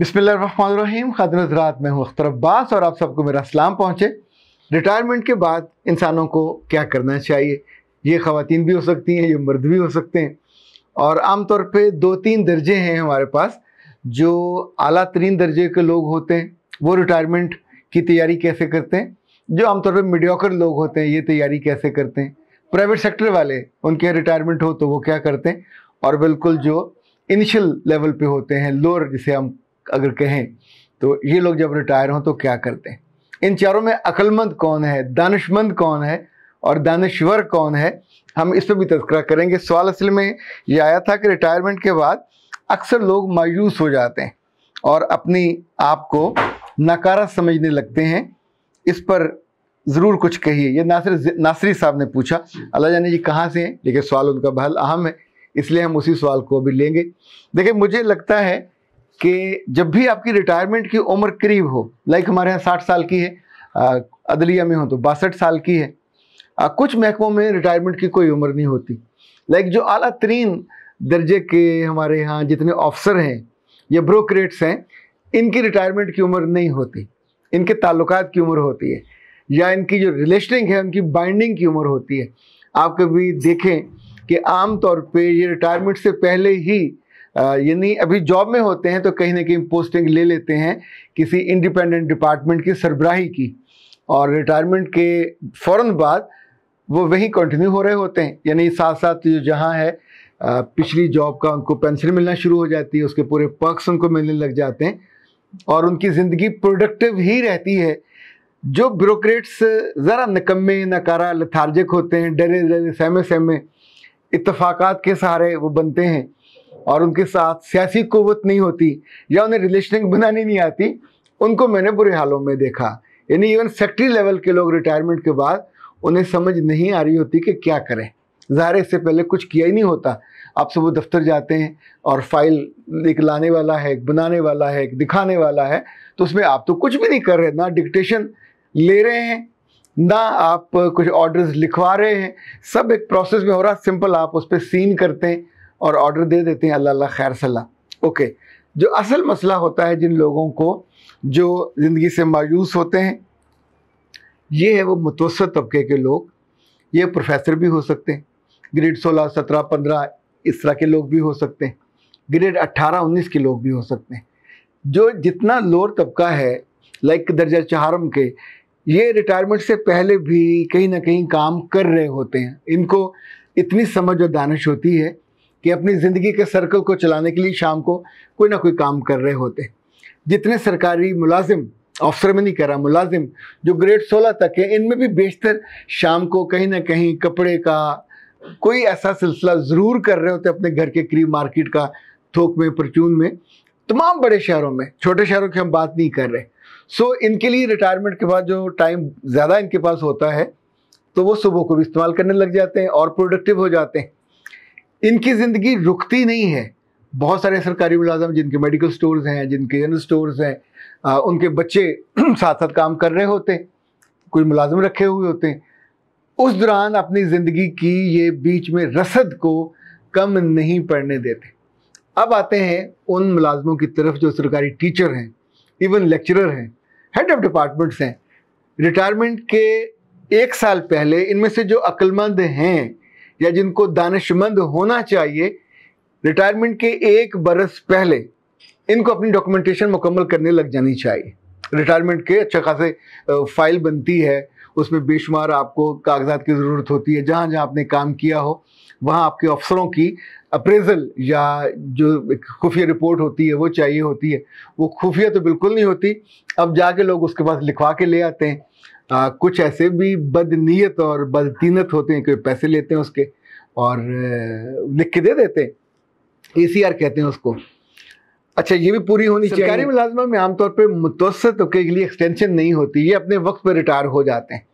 बिसमीम खादर हजरात मैं हूँ अख्तर अब्बास और आप सबको मेरा सलाम पहुँचे रिटायरमेंट के बाद इंसानों को क्या करना चाहिए ये ख़वान भी हो सकती हैं ये मर्द भी हो सकते हैं और आमतौर पर दो तीन दर्जे हैं हमारे पास जो अला तरीन दर्जे के लोग होते हैं वो रिटायरमेंट की तैयारी कैसे करते हैं जो आमतौर पर मीडियाकर लोग होते हैं ये तैयारी कैसे करते हैं प्राइवेट सेक्टर वाले उनके रिटायरमेंट हो तो वो क्या करते हैं और बिल्कुल जो इनिशियल लेवल पे होते हैं लोअर जिसे हम अगर कहें तो ये लोग जब रिटायर हों तो क्या करते हैं इन चारों में अक्लमंद कौन है दानशमंद कौन है और दानश्वर कौन है हम इस पर भी तस्करा करेंगे सवाल असल में ये आया था कि रिटायरमेंट के बाद अक्सर लोग मायूस हो जाते हैं और अपनी आप को नकारा समझने लगते हैं इस पर ज़रूर कुछ कहिए ये नासिर नासरी साहब ने पूछा अल्लाह जाने जी कहाँ से हैं लेकिन सवाल उनका बहल अहम है इसलिए हम उसी सवाल को भी लेंगे देखिए मुझे लगता है कि जब भी आपकी रिटायरमेंट की उम्र करीब हो लाइक हमारे यहाँ साठ साल की है अदलिया में हो तो बासठ साल की है आ, कुछ महकमों में रिटायरमेंट की कोई उम्र नहीं होती लाइक जो अला तरीन दर्जे के हमारे यहाँ जितने ऑफिसर हैं या ब्रोक्रेट्स हैं इनकी रिटायरमेंट की उम्र नहीं होती इनके ताल्लुक की उम्र होती है या इनकी जो रिलेशनिंग है उनकी बाइंडिंग की उम्र होती है आप कभी देखें कि आम तौर पे ये रिटायरमेंट से पहले ही यानी अभी जॉब में होते हैं तो कहीं ना कहीं पोस्टिंग ले लेते हैं किसी इंडिपेंडेंट डिपार्टमेंट की सरबराही की और रिटायरमेंट के फ़ौर बाद वो वहीं कंटिन्यू हो रहे होते हैं यानी साथ साथ जो जहाँ है पिछली जॉब का उनको पेंशन मिलना शुरू हो जाती है उसके पूरे पर्कस उनको मिलने लग जाते हैं और उनकी ज़िंदगी प्रोडक्टिव ही रहती है जो ब्रोक्रेट्स ज़रा निकम्मे नकारा लथार्जिक होते हैं डरे डरे सहमे सहमे इतफाक़ात के सहारे वो बनते हैं और उनके साथ सियासी कुवत नहीं होती या उन्हें रिलेशनिंग बनानी नहीं आती उनको मैंने बुरे हालों में देखा यानी इवन सेक्ट्री लेवल के लोग रिटायरमेंट के बाद उन्हें समझ नहीं आ रही होती कि क्या करें ज़ाहिर इससे पहले कुछ किया ही नहीं होता आप सुबह दफ्तर जाते हैं और फाइल एक लाने वाला है एक बनाने वाला है एक दिखाने वाला है तो उसमें आप तो कुछ भी नहीं कर रहे ना डिक्टेशन ले रहे हैं ना आप कुछ ऑर्डर्स लिखवा रहे हैं सब एक प्रोसेस में हो रहा सिंपल आप उस पर सीन करते हैं और ऑर्डर दे देते हैं अल्लाह खैर सलाह ओके जो असल मसला होता है जिन लोगों को जो ज़िंदगी से मायूस होते हैं ये है वो मुतवस तबके के लोग ये प्रोफेसर भी हो सकते हैं ग्रेड सोलह सत्रह पंद्रह इस तरह के लोग भी हो सकते हैं ग्रेड अट्ठारह उन्नीस के लोग भी हो सकते हैं जो जितना लोअर तबका है लाइक दर्जा चारम के ये रिटायरमेंट से पहले भी कहीं ना कहीं काम कर रहे होते हैं इनको इतनी समझ और दानश होती है कि अपनी ज़िंदगी के सर्कल को चलाने के लिए शाम को कोई ना कोई काम कर रहे होते जितने सरकारी मुलाजिम अफसर में नहीं करा मुलाजिम जो ग्रेड सोलह तक है इनमें भी बेशतर शाम को कहीं ना कहीं कपड़े का कोई ऐसा सिलसिला ज़रूर कर रहे होते अपने घर के करीब मार्केट का थोक में परचून में तमाम बड़े शहरों में छोटे शहरों की हम बात नहीं कर रहे सो so, इनके लिए रिटायरमेंट के बाद जो टाइम ज़्यादा इनके पास होता है तो वो सुबह को भी इस्तेमाल करने लग जाते हैं और प्रोडक्टिव हो जाते हैं इनकी ज़िंदगी रुकती नहीं है बहुत सारे सरकारी मुलाजम जिनके मेडिकल स्टोर्स हैं जिनके जनरल स्टोर्स हैं उनके बच्चे साथ साथ काम कर रहे होते हैं कोई मुलाजम रखे हुए होते हैं उस दौरान अपनी ज़िंदगी की ये बीच में रसद को कम नहीं पड़ने देते अब आते हैं उन मुलाजमों की तरफ जो सरकारी टीचर हैं इवन लेक्चरर हैं हेड ऑफ डिपार्टमेंट्स हैं रिटायरमेंट के एक साल पहले इनमें से जो अक्लमंद हैं या जिनको दानिशमंद होना चाहिए रिटायरमेंट के एक बरस पहले इनको अपनी डॉक्यूमेंटेशन मुकम्मल करने लग जानी चाहिए रिटायरमेंट के अच्छा खासे फाइल बनती है उसमें बेशुमार आपको कागजात की ज़रूरत होती है जहाँ जहाँ आपने काम किया हो वहाँ आपके अफसरों की अप्रेजल या जो खुफिया रिपोर्ट होती है वो चाहिए होती है वो खुफिया तो बिल्कुल नहीं होती अब जाके लोग उसके पास लिखवा के ले आते हैं आ, कुछ ऐसे भी बदनीयत और बदतीनत होते हैं कोई पैसे लेते हैं उसके और लिख के दे देते हैं ए सी आर कहते हैं उसको अच्छा ये भी पूरी होनी चाहिए सरकारी मुलाजमा में आमतौर पर मुतवसत के लिए एक्सटेंशन नहीं होती ये अपने वक्त पर रिटायर हो जाते हैं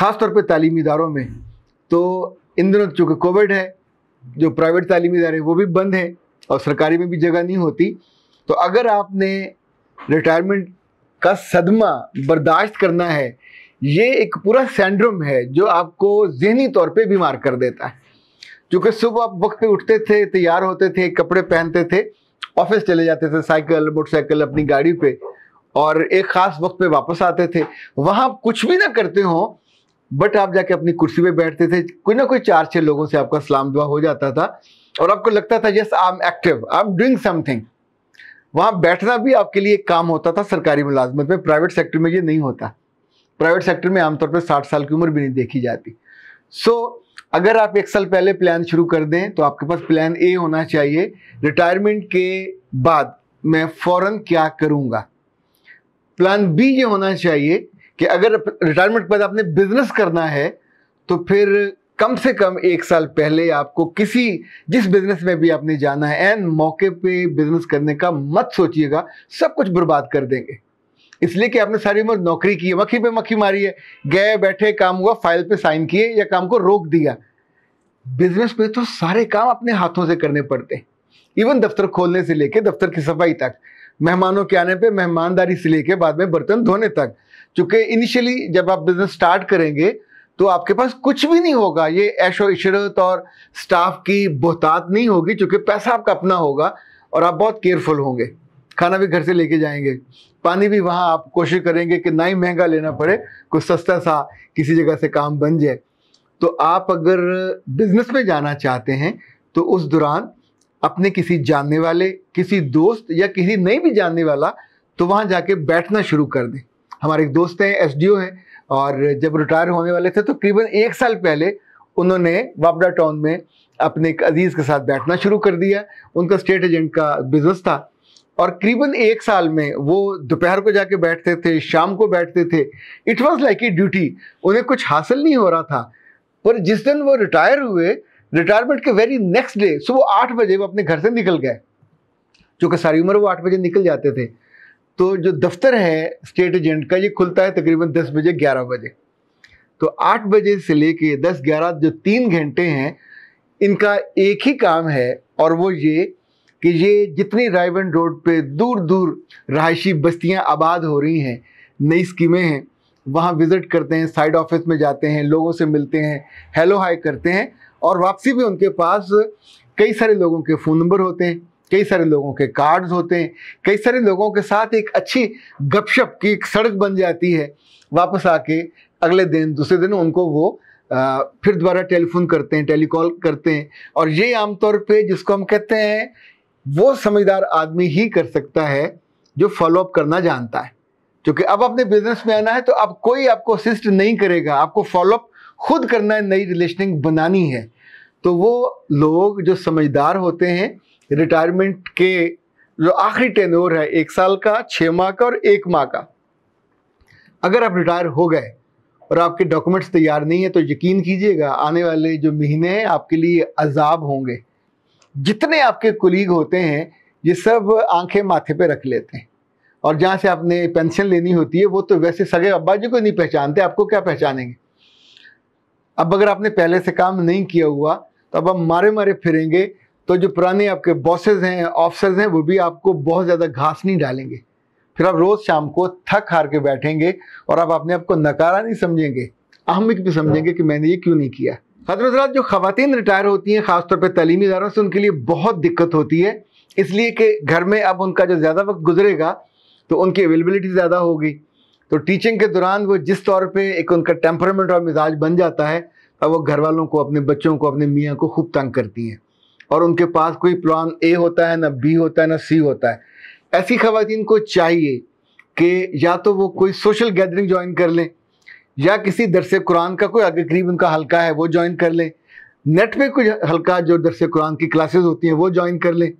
ख़ासतौर पर तालीमी इदारों में तो इन दिनों चूँकि कोविड है जो प्राइवेट तालीमी इदारे हैं वो भी बंद हैं और सरकारी में भी जगह नहीं होती तो अगर आपने रिटायरमेंट का सदमा बर्दाश्त करना है ये एक पूरा सेंड्रोम है जो आपको जहनी तौर पे बीमार कर देता है क्योंकि सुबह आप वक्त पे उठते थे तैयार होते थे कपड़े पहनते थे ऑफिस चले जाते थे साइकिल मोटरसाइकिल अपनी गाड़ी पे और एक ख़ास वक्त पे वापस आते थे वहां आप कुछ भी ना करते हो बट आप जाके अपनी कुर्सी पे बैठते थे कोई ना कोई चार छह लोगों से आपका सलाम दुआ हो जाता था और आपको लगता था yes I am active I am doing something वहाँ बैठना भी आपके लिए काम होता था सरकारी मुलाजमत में प्राइवेट सेक्टर में ये नहीं होता प्राइवेट सेक्टर में आमतौर पर साठ साल की उम्र भी नहीं देखी जाती सो so, अगर आप एक साल पहले प्लान शुरू कर दें तो आपके पास प्लान ए होना चाहिए रिटायरमेंट के बाद मैं फ़ौरन क्या करूँगा प्लान बी ये होना चाहिए कि अगर रिटायरमेंट के बाद आपने बिजनेस करना है तो फिर कम से कम एक साल पहले आपको किसी जिस बिजनेस में भी आपने जाना है एंड मौके पे बिजनेस करने का मत सोचिएगा सब कुछ बर्बाद कर देंगे इसलिए कि आपने सारी उम्र नौकरी की है मक्खी पे मक्खी मारी है गए बैठे काम हुआ फाइल पे साइन किए या काम को रोक दिया बिजनेस पे तो सारे काम अपने हाथों से करने पड़ते हैं इवन दफ्तर खोलने से लेके दफ्तर की सफाई तक मेहमानों के आने पे मेहमानदारी से लेके बाद में बर्तन धोने तक चूंकि इनिशियली जब आप बिजनेस स्टार्ट करेंगे तो आपके पास कुछ भी नहीं होगा ये ऐशो इशरत और स्टाफ की बहतात नहीं होगी चूँकि पैसा आपका अपना होगा और आप बहुत केयरफुल होंगे खाना भी घर से लेके जाएंगे पानी भी वहाँ आप कोशिश करेंगे कि ना ही महंगा लेना पड़े कुछ सस्ता सा किसी जगह से काम बन जाए तो आप अगर बिजनेस में जाना चाहते हैं तो उस दौरान अपने किसी जानने वाले किसी दोस्त या किसी नहीं भी जानने वाला तो वहाँ जाके बैठना शुरू कर दें हमारे एक दोस्त हैं एस हैं और जब रिटायर होने वाले थे तो करीबन एक साल पहले उन्होंने वापडा टाउन में अपने एक अजीज़ के साथ बैठना शुरू कर दिया उनका स्टेट एजेंट का बिज़नेस था और करीबन एक साल में वो दोपहर को जाके बैठते थे शाम को बैठते थे it was like a duty उन्हें कुछ हासिल नहीं हो रहा था पर जिस दिन वो रिटायर हुए रिटायरमेंट के वेरी नेक्स्ट डे सुबह आठ बजे वो अपने घर से निकल गए जो कि सारी उम्र वो आठ बजे निकल जाते थे तो जो दफ्तर है स्टेट एजेंट का ये खुलता है तकरीबन दस बजे ग्यारह बजे तो आठ बजे से लेके दस ग्यारह जो तीन घंटे हैं इनका एक ही काम है और वो ये कि ये जितनी रायबन रोड पे दूर दूर रहायशी बस्तियां आबाद हो रही हैं नई स्कीमें हैं वहाँ विज़िट करते हैं साइड ऑफिस में जाते हैं लोगों से मिलते हैं हेलो हाई करते हैं और वापसी भी उनके पास कई सारे लोगों के फ़ोन नंबर होते हैं कई सारे लोगों के कार्ड्स होते हैं कई सारे लोगों के साथ एक अच्छी गपशप की एक सड़क बन जाती है वापस आके अगले दिन दूसरे दिन उनको वो फिर दोबारा टेलीफोन करते हैं टेलीकॉल करते हैं और ये आमतौर पे जिसको हम कहते हैं वो समझदार आदमी ही कर सकता है जो फॉलोअप करना जानता है क्योंकि अब अपने बिजनेस में आना है तो अब कोई आपको असिस्ट नहीं करेगा आपको फॉलोअप खुद करना है नई रिलेशनिंग बनानी है तो वो लोग जो समझदार होते हैं रिटायरमेंट के जो आखिरी टेन्योर है एक साल का छः माह का और एक माह का अगर आप रिटायर हो गए और आपके डॉक्यूमेंट्स तैयार नहीं है तो यकीन कीजिएगा आने वाले जो महीने हैं आपके लिए अजाब होंगे जितने आपके कुलीग होते हैं ये सब आंखें माथे पे रख लेते हैं और जहाँ से आपने पेंशन लेनी होती है वो तो वैसे सगे अब्बा जी को नहीं पहचानते आपको क्या पहचानेंगे अब अगर आपने पहले से काम नहीं किया हुआ तो अब हम मारे मारे फिरेंगे तो जो पुराने आपके बॉसेस हैं ऑफिसर्स हैं वो भी आपको बहुत ज़्यादा घास नहीं डालेंगे फिर आप रोज़ शाम को थक हार के बैठेंगे और आप अपने आप को नकारा नहीं समझेंगे अहमिक भी समझेंगे कि मैंने ये क्यों नहीं किया हजरत जो खातन रिटायर होती हैं ख़ासतौर पर तलीमी इदारों से उनके लिए बहुत दिक्कत होती है इसलिए कि घर में अब उनका जो ज़्यादा वक्त गुजरेगा तो उनकी अवेलेबिलिटी ज़्यादा होगी तो टीचिंग के दौरान वो जिस तौर पे एक उनका टेम्परामेंट और मिजाज बन जाता है अब वो घर वालों को अपने बच्चों को अपने मियाँ को खूब तंग करती हैं और उनके पास कोई प्लान ए होता है ना बी होता है ना सी होता है ऐसी खातन को चाहिए कि या तो वो कोई सोशल गैदरिंग ज्वाइन कर लें या किसी दरस कुरान का कोई अगर करीब उनका हल्का है वो ज्वाइन कर लें नेट पे कुछ हल्का जो दरस कुरान की क्लासेस होती हैं वो ज्वाइन कर लें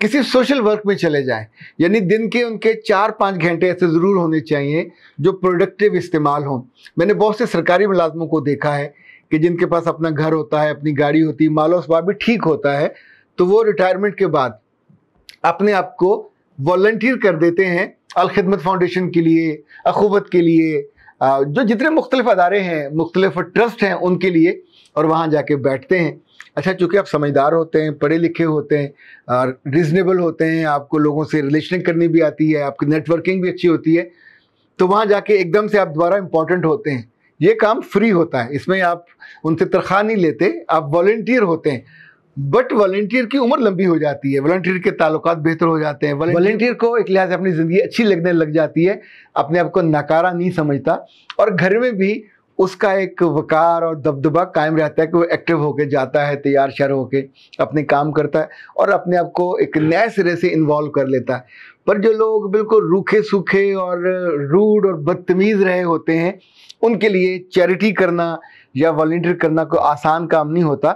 किसी सोशल वर्क में चले जाएं यानी दिन के उनके चार पाँच घंटे ऐसे ज़रूर होने चाहिए जो प्रोडक्टिव इस्तेमाल हों मैंने बहुत से सरकारी मुलाजमों को देखा है कि जिनके पास अपना घर होता है अपनी गाड़ी होती है मालो स्वभाव भी ठीक होता है तो वो रिटायरमेंट के बाद अपने आप को वॉल्टियर कर देते हैं अलखदमत फाउंडेशन के लिए अखूबत के लिए जो जितने मुख्तलिफ अदारे हैं मुख्तलिफ ट्रस्ट हैं उनके लिए और वहाँ जाके बैठते हैं अच्छा चूँकि आप समझदार होते हैं पढ़े लिखे होते हैं और रिजनेबल होते हैं आपको लोगों से रिलेशनिंग करनी भी आती है आपकी नेटवर्किंग भी अच्छी होती है तो वहाँ जाके एकदम से आप दोबारा इंपॉर्टेंट होते हैं ये काम फ्री होता है इसमें आप उनसे तनख्वाह नहीं लेते आप वॉल्टियर होते हैं बट वॉल्टियर की उम्र लंबी हो जाती है वॉल्टियर के ताल्लुक बेहतर हो जाते हैं वॉल्टियर को एक लिहाज से अपनी ज़िंदगी अच्छी लगने लग जाती है अपने आप को नकारा नहीं समझता और घर में भी उसका एक वकार और दबदबा कायम रहता है कि वो एक्टिव होके जाता है तैयार शर होके अपने काम करता है और अपने आप को एक नए सिरे से इन्वॉल्व कर लेता है पर जो लोग बिल्कुल रूखे सूखे और रूड और बदतमीज़ रहे होते हैं उनके लिए चैरिटी करना या वॉल्टियर करना कोई आसान काम नहीं होता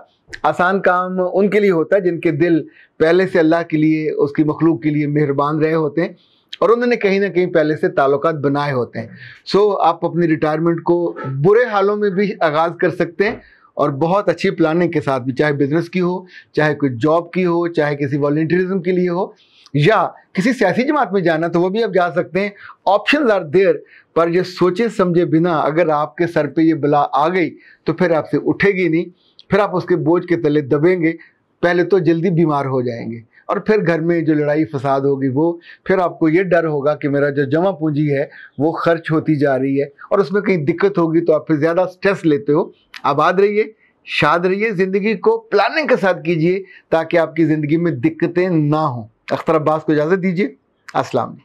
आसान काम उनके लिए होता है जिनके दिल पहले से अल्लाह के लिए उसकी मखलूक के लिए मेहरबान रहे होते हैं और उन्होंने कहीं ना कहीं पहले से ताल्लुक बनाए होते हैं सो so, आप अपनी रिटायरमेंट को बुरे हालों में भी आगाज़ कर सकते हैं और बहुत अच्छी प्लानिंग के साथ भी चाहे बिजनेस की हो चाहे कोई जॉब की हो चाहे किसी वॉल्टियरिज्म के लिए हो या किसी सियासी जमात में जाना तो वो भी आप जा सकते हैं ऑप्शन आर देर पर ये सोचे समझे बिना अगर आपके सर पे ये बला आ गई तो फिर आपसे उठेगी नहीं फिर आप उसके बोझ के तले दबेंगे पहले तो जल्दी बीमार हो जाएंगे और फिर घर में जो लड़ाई फसाद होगी वो फिर आपको ये डर होगा कि मेरा जो जमा पूंजी है वो खर्च होती जा रही है और उसमें कहीं दिक्कत होगी तो आप फिर ज़्यादा स्ट्रेस लेते हो आबाद रहिए शाद रहिए ज़िंदगी को प्लानिंग के साथ कीजिए ताकि आपकी ज़िंदगी में दिक्कतें ना हों अख्तर अब्बास को इजाज़त दीजिए असलम